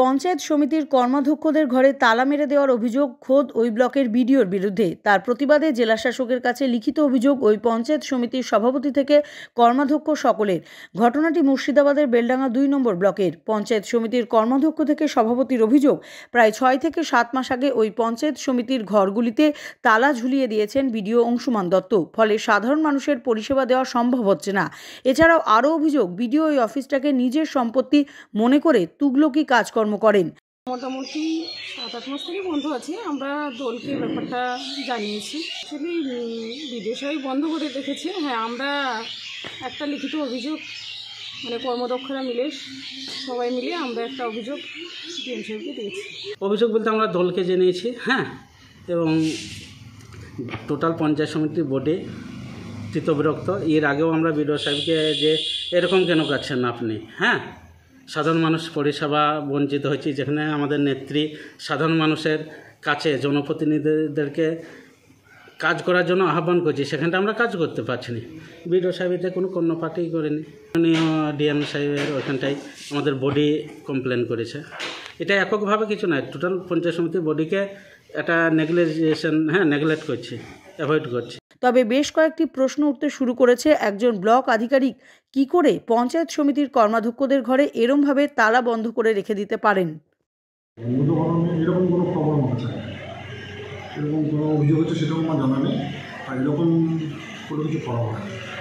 পঞ্চায়েত সমিতির কর্মাধ্যক্ষদের ঘরে তালা মেরে দেওয়ার অভিযোগ খোদ ওই ব্লকের বিডিওর বিরুদ্ধে তার প্রতিবাদে জেলা শাসকের কাছে লিখিত অভিযোগ ওই পঞ্চায়েত সমিতির সভাপতি থেকে কর্মাধ্যক্ষ সকলের ঘটনাটি মুর্শিদাবাদের বেলডাঙ্গা দুই নম্বর ব্লকের পঞ্চায়েত সমিতির কর্মাধ্যক্ষ থেকে সভাপতির অভিযোগ প্রায় ছয় থেকে সাত মাস আগে ওই পঞ্চায়েত সমিতির ঘরগুলিতে তালা ঝুলিয়ে দিয়েছেন বিডিও অংশুমান দত্ত ফলে সাধারণ মানুষের পরিষেবা দেওয়া সম্ভব হচ্ছে না এছাড়াও আরও অভিযোগ বিডিও ওই অফিসটাকে নিজের সম্পত্তি মনে করে তুগলকি কাজ কর্ম করেন মোটামুটি সাত আট মাস থেকে বন্ধ আছে আমরা দলকে ব্যাপারটা জানিয়েছি অ্যাকচুয়ালি বিডিও বন্ধ করে দেখেছি হ্যাঁ আমরা একটা লিখিত অভিযোগ মানে কর্মদক্ষরা মিলে সবাই মিলে আমরা একটা অভিযোগ ডিএম সাহেবকে দিয়েছি অভিযোগ বলতে আমরা দলকে জেনেছি হ্যাঁ এবং টোটাল পঞ্চায়েত সমিতির বোর্ডে তৃতবিরক্ত এর আগেও আমরা বিডিও সাহেবকে যে এরকম কেন কাটছেন আপনি হ্যাঁ সাধারণ মানুষ পরিষেবা বঞ্চিত হয়েছি যেখানে আমাদের নেত্রী সাধারণ মানুষের কাছে জনপ্রতিনিধিদেরকে কাজ করার জন্য আহ্বান করছি সেখানটা আমরা কাজ করতে পারছি না বিডিও সাহেব এটা কোনো পার্টি করেনি মাননীয় ডিএম সাহেবের ওইখানটাই আমাদের বডি কমপ্লেন করেছে এটা এককভাবে কিছু নয় টোটাল পঞ্চায়েত সমিতি বডিকে একটা নেগলেজেশন হ্যাঁ নেগলেক্ট করছে অ্যাভয়েড করছে তবে বেশ কয়েকটি প্রশ্ন উঠতে শুরু করেছে একজন ব্লক আধিকারিক কি করে পঞ্চায়েত সমিতির কর্মাধ্যক্ষদের ঘরে এরমভাবে তালা বন্ধ করে রেখে দিতে পারেন এরকম কোনো অভিযোগ হচ্ছে সেটাও আমার জানা নেই আর এরকম কোনো কিছু করা হয়